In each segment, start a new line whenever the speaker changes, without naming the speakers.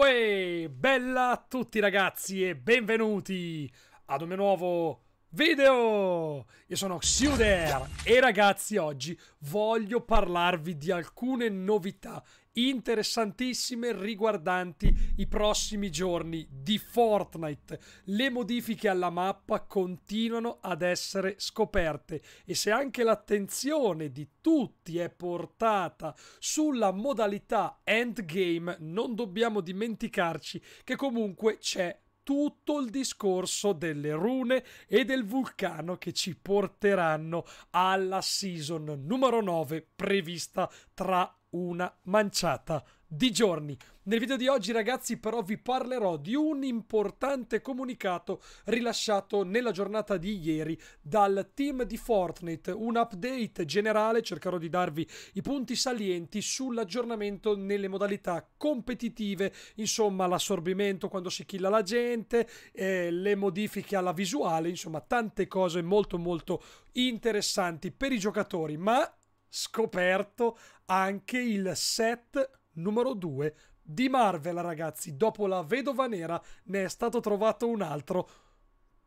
Uè, bella a tutti ragazzi e benvenuti ad un mio nuovo video! Io sono Xuder e ragazzi oggi voglio parlarvi di alcune novità interessantissime riguardanti i prossimi giorni di Fortnite. Le modifiche alla mappa continuano ad essere scoperte e se anche l'attenzione di tutti è portata sulla modalità endgame, non dobbiamo dimenticarci che comunque c'è tutto il discorso delle rune e del vulcano che ci porteranno alla season numero 9 prevista tra una manciata di giorni. Nel video di oggi ragazzi però vi parlerò di un importante comunicato rilasciato nella giornata di ieri dal team di Fortnite, un update generale, cercherò di darvi i punti salienti sull'aggiornamento nelle modalità competitive, insomma l'assorbimento quando si killa la gente, eh, le modifiche alla visuale, insomma tante cose molto molto interessanti per i giocatori, ma scoperto anche il set numero 2 di Marvel, ragazzi. Dopo la vedova nera ne è stato trovato un altro.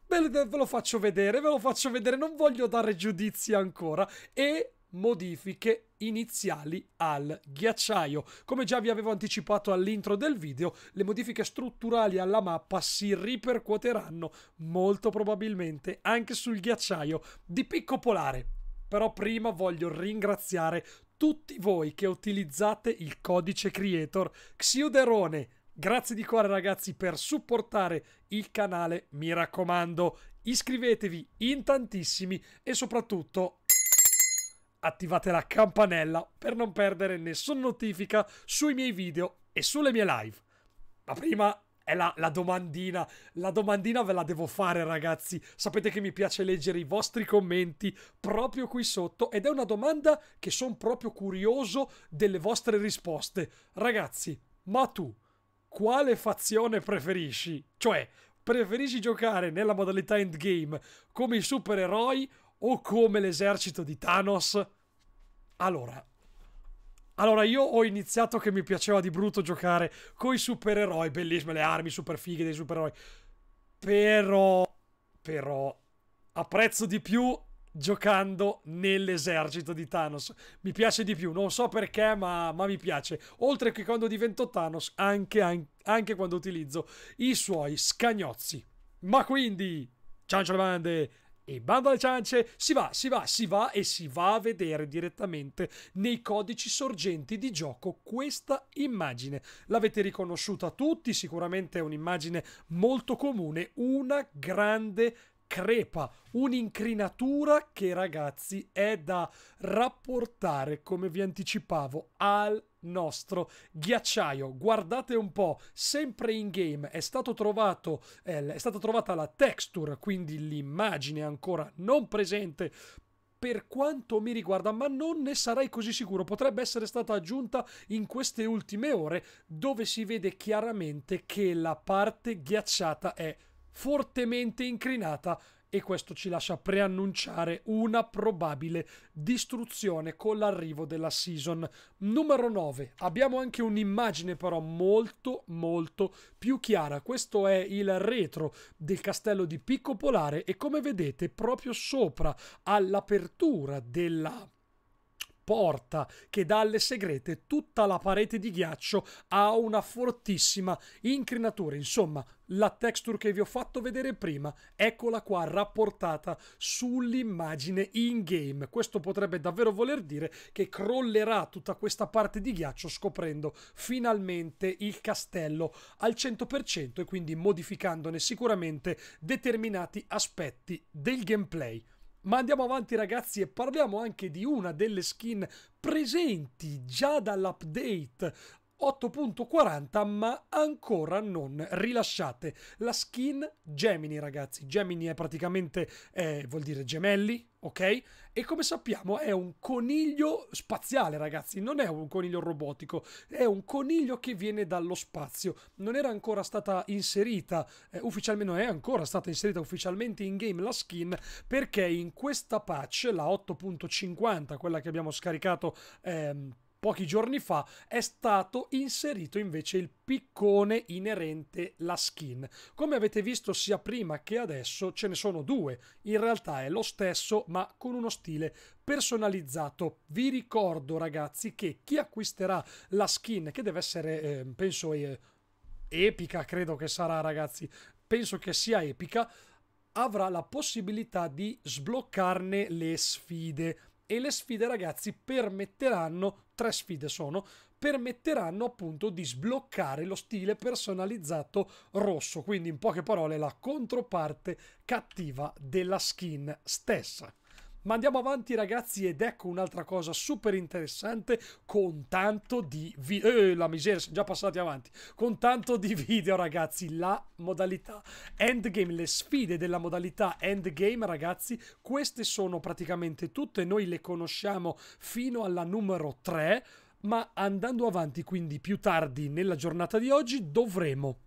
Ve, ve lo faccio vedere, ve lo faccio vedere, non voglio dare giudizi ancora. E modifiche iniziali al ghiacciaio. Come già vi avevo anticipato all'intro del video, le modifiche strutturali alla mappa si ripercuoteranno molto probabilmente anche sul ghiacciaio di Picco Polare. Però prima voglio ringraziare tutti voi che utilizzate il codice creator Xiuderone. Grazie di cuore ragazzi per supportare il canale, mi raccomando, iscrivetevi in tantissimi e soprattutto attivate la campanella per non perdere nessuna notifica sui miei video e sulle mie live. Ma prima è la, la, domandina. La domandina ve la devo fare, ragazzi. Sapete che mi piace leggere i vostri commenti proprio qui sotto ed è una domanda che sono proprio curioso delle vostre risposte. Ragazzi, ma tu quale fazione preferisci? Cioè, preferisci giocare nella modalità endgame come i supereroi o come l'esercito di Thanos? Allora, allora, io ho iniziato che mi piaceva di brutto giocare con i supereroi, bellissime le armi super fighe dei supereroi. Però, però, apprezzo di più giocando nell'esercito di Thanos. Mi piace di più, non so perché, ma, ma mi piace. Oltre che quando divento Thanos, anche, anche quando utilizzo i suoi scagnozzi. Ma quindi, ciao ciao le bande, e bando alle ciance, si va, si va, si va e si va a vedere direttamente nei codici sorgenti di gioco questa immagine. L'avete riconosciuta tutti, sicuramente è un'immagine molto comune, una grande crepa, un'incrinatura che ragazzi è da rapportare, come vi anticipavo, al nostro ghiacciaio. Guardate un po', sempre in game è, stato trovato, eh, è stata trovata la texture, quindi l'immagine ancora non presente per quanto mi riguarda, ma non ne sarei così sicuro. Potrebbe essere stata aggiunta in queste ultime ore, dove si vede chiaramente che la parte ghiacciata è fortemente incrinata e questo ci lascia preannunciare una probabile distruzione con l'arrivo della season numero 9. Abbiamo anche un'immagine però molto molto più chiara. Questo è il retro del castello di Picco Polare e come vedete proprio sopra all'apertura della porta che dà alle segrete tutta la parete di ghiaccio ha una fortissima incrinatura. Insomma, la texture che vi ho fatto vedere prima, eccola qua rapportata sull'immagine in game. Questo potrebbe davvero voler dire che crollerà tutta questa parte di ghiaccio scoprendo finalmente il castello al 100% e quindi modificandone sicuramente determinati aspetti del gameplay. Ma andiamo avanti ragazzi e parliamo anche di una delle skin presenti già dall'update 8.40 ma ancora non rilasciate la skin Gemini ragazzi Gemini è praticamente eh, vuol dire gemelli ok e come sappiamo è un coniglio spaziale ragazzi non è un coniglio robotico è un coniglio che viene dallo spazio non era ancora stata inserita eh, ufficialmente non è ancora stata inserita ufficialmente in game la skin perché in questa patch la 8.50 quella che abbiamo scaricato ehm, pochi giorni fa è stato inserito invece il piccone inerente la skin. Come avete visto sia prima che adesso ce ne sono due, in realtà è lo stesso ma con uno stile personalizzato. Vi ricordo ragazzi che chi acquisterà la skin, che deve essere, eh, penso, eh, epica, credo che sarà ragazzi, penso che sia epica, avrà la possibilità di sbloccarne le sfide e le sfide ragazzi permetteranno, tre sfide sono, permetteranno appunto di sbloccare lo stile personalizzato rosso, quindi in poche parole la controparte cattiva della skin stessa. Ma andiamo avanti ragazzi ed ecco un'altra cosa super interessante con tanto di video, eh, eh, la miseria siamo già passati avanti, con tanto di video ragazzi la modalità endgame, le sfide della modalità endgame ragazzi queste sono praticamente tutte, noi le conosciamo fino alla numero 3 ma andando avanti quindi più tardi nella giornata di oggi dovremo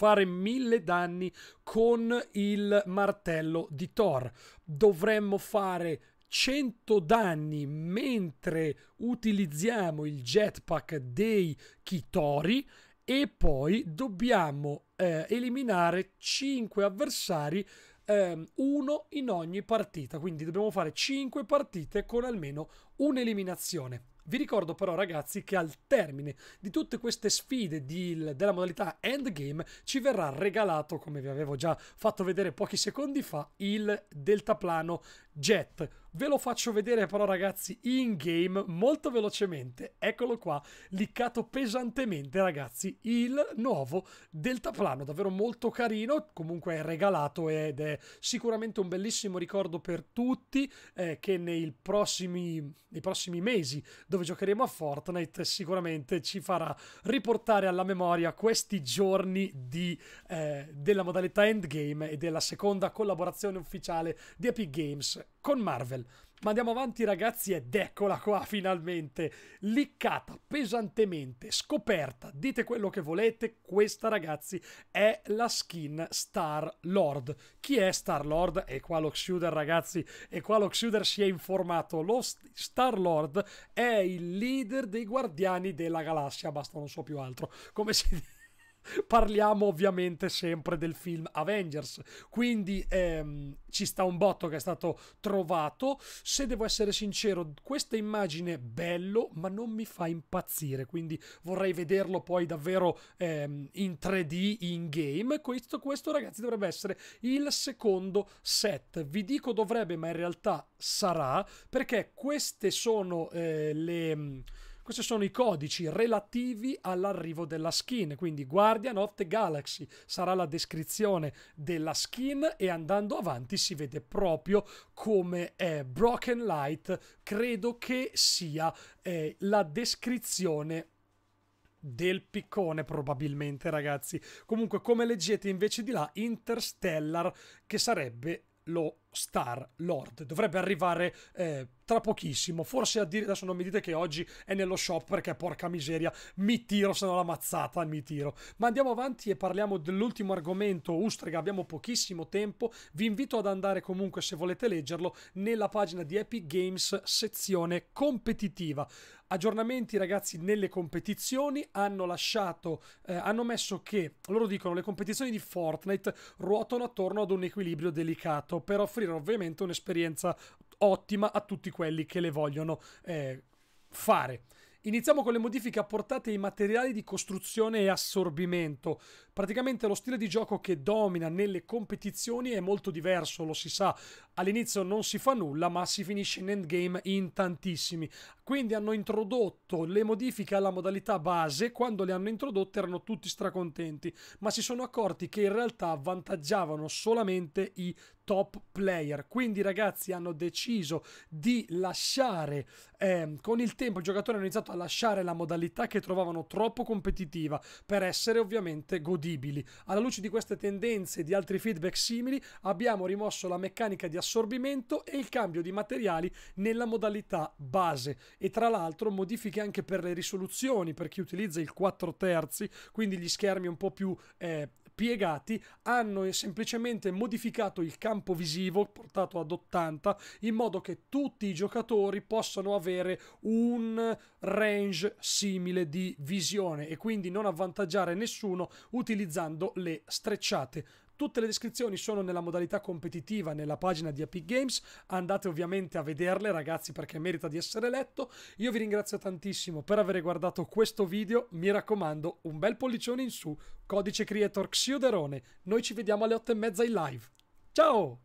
fare mille danni con il martello di Thor. Dovremmo fare 100 danni mentre utilizziamo il jetpack dei Kitori e poi dobbiamo eh, eliminare 5 avversari ehm, uno in ogni partita quindi dobbiamo fare 5 partite con almeno un'eliminazione vi ricordo però ragazzi che al termine di tutte queste sfide di, della modalità endgame ci verrà regalato, come vi avevo già fatto vedere pochi secondi fa, il deltaplano jet. Ve lo faccio vedere però ragazzi in game molto velocemente. Eccolo qua, liccato pesantemente ragazzi, il nuovo deltaplano, davvero molto carino, comunque è regalato ed è sicuramente un bellissimo ricordo per tutti eh, che nei prossimi, nei prossimi mesi dove giocheremo a Fortnite, sicuramente ci farà riportare alla memoria questi giorni di, eh, della modalità endgame e della seconda collaborazione ufficiale di Epic Games con Marvel. Ma andiamo avanti ragazzi ed eccola qua finalmente, liccata pesantemente, scoperta, dite quello che volete, questa ragazzi è la skin Star Lord. Chi è Star Lord? E qua lo l'Oxuder ragazzi, e qua lo l'Oxuder si è informato, lo Star Lord è il leader dei guardiani della galassia, basta non so più altro, come si dice parliamo ovviamente sempre del film Avengers. Quindi ehm, ci sta un botto che è stato trovato. Se devo essere sincero, questa immagine è bello, ma non mi fa impazzire. Quindi vorrei vederlo poi davvero ehm, in 3D in game. Questo, questo, ragazzi, dovrebbe essere il secondo set. Vi dico dovrebbe, ma in realtà sarà perché queste sono eh, le questi sono i codici relativi all'arrivo della skin, quindi Guardian of the Galaxy sarà la descrizione della skin e andando avanti si vede proprio come è Broken Light, credo che sia eh, la descrizione del piccone probabilmente ragazzi comunque come leggete invece di là Interstellar che sarebbe lo Star Lord. Dovrebbe arrivare eh, tra pochissimo. Forse a dire adesso non mi dite che oggi è nello shop perché porca miseria, mi tiro, se non la mazzata mi tiro. Ma andiamo avanti e parliamo dell'ultimo argomento Ustrega, abbiamo pochissimo tempo. Vi invito ad andare comunque se volete leggerlo nella pagina di Epic Games sezione competitiva. Aggiornamenti ragazzi nelle competizioni hanno lasciato eh, hanno messo che loro dicono le competizioni di Fortnite ruotano attorno ad un equilibrio delicato per offrire offrire ovviamente un'esperienza ottima a tutti quelli che le vogliono eh, fare. Iniziamo con le modifiche apportate ai materiali di costruzione e assorbimento. Praticamente lo stile di gioco che domina nelle competizioni è molto diverso, lo si sa. All'inizio non si fa nulla, ma si finisce in endgame in tantissimi. Quindi hanno introdotto le modifiche alla modalità base, quando le hanno introdotte erano tutti stracontenti, ma si sono accorti che in realtà avvantaggiavano solamente i top player. Quindi ragazzi hanno deciso di lasciare, eh, con il tempo i giocatori hanno iniziato a lasciare la modalità che trovavano troppo competitiva per essere ovviamente godibili. Alla luce di queste tendenze e di altri feedback simili abbiamo rimosso la meccanica di assorbimento e il cambio di materiali nella modalità base e tra l'altro modifiche anche per le risoluzioni, per chi utilizza il 4 terzi, quindi gli schermi un po' più eh, piegati, hanno semplicemente modificato il campo visivo portato ad 80 in modo che tutti i giocatori possano avere un range simile di visione e quindi non avvantaggiare nessuno utilizzando le strecciate Tutte le descrizioni sono nella modalità competitiva nella pagina di Epic Games. Andate ovviamente a vederle, ragazzi, perché merita di essere letto. Io vi ringrazio tantissimo per aver guardato questo video. Mi raccomando, un bel pollicione in su. Codice Creator Xioderone. Noi ci vediamo alle 8 e mezza in live. Ciao!